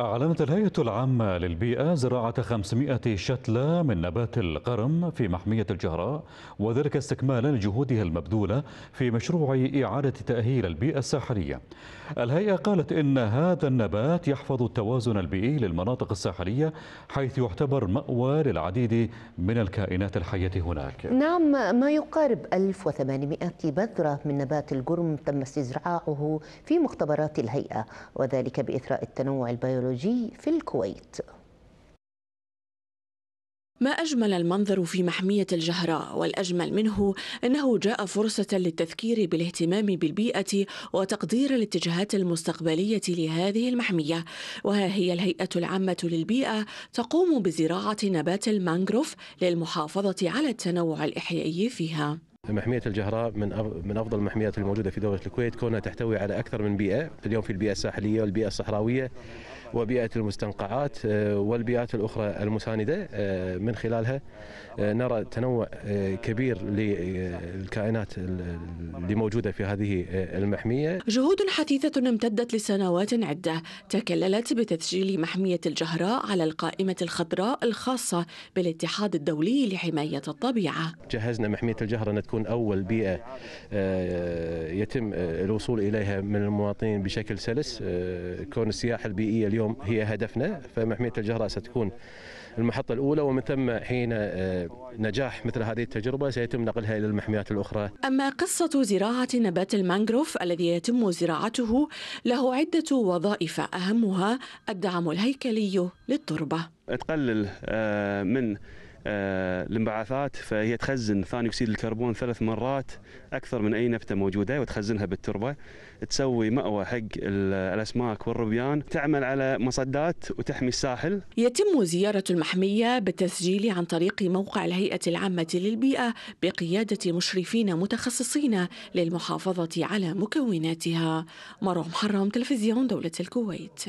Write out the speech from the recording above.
أعلنت الهيئة العامة للبيئة زراعة 500 شتلة من نبات القرم في محمية الجهراء وذلك استكمالا لجهودها المبذولة في مشروع إعادة تأهيل البيئة الساحلية. الهيئة قالت إن هذا النبات يحفظ التوازن البيئي للمناطق الساحلية حيث يعتبر مأوى للعديد من الكائنات الحية هناك. نعم ما يقارب 1800 بذرة من نبات القرم تم استزراعه في مختبرات الهيئة وذلك بإثراء التنوع البيولوجي الخارجي في الكويت ما أجمل المنظر في محمية الجهراء والأجمل منه أنه جاء فرصة للتذكير بالاهتمام بالبيئة وتقدير الاتجاهات المستقبلية لهذه المحمية وها هي الهيئة العامة للبيئة تقوم بزراعة نبات المانغروف للمحافظة على التنوع الإحيائي فيها محمية الجهراء من من أفضل المحميات الموجودة في دولة الكويت كونها تحتوي على أكثر من بيئة اليوم في البيئة الساحلية والبيئة الصحراوية وبيئة المستنقعات آه، والبيئات الأخرى المساندة آه، من خلالها آه، نرى تنوع كبير للكائنات اللي موجودة في هذه المحمية جهود حثيثة امتدت لسنوات عدة تكللت بتسجيل محمية الجهراء على القائمة الخضراء الخاصة بالاتحاد الدولي لحماية الطبيعة جهزنا محمية الجهراء أن تكون أول بيئة يتم الوصول إليها من المواطنين بشكل سلس كون السياحة البيئية اليوم اليوم هي هدفنا فمحميه الجهراء ستكون المحطه الاولى ومن ثم حين آه، نجاح مثل هذه التجربه سيتم نقلها الى المحميات الاخرى. اما قصه زراعه نبات المانغروف الذي يتم زراعته له عده وظائف اهمها الدعم الهيكلي للتربه. تقلل آه، من آه، الانبعاثات فهي تخزن ثاني اكسيد الكربون ثلاث مرات اكثر من اي نبته موجوده وتخزنها بالتربه تسوي مأوى حق الاسماك والربيان تعمل على مصدات وتحمي الساحل يتم زياره المحميه بالتسجيل عن طريق موقع الهيئه العامه للبيئه بقياده مشرفين متخصصين للمحافظه على مكوناتها مروه محرم تلفزيون دوله الكويت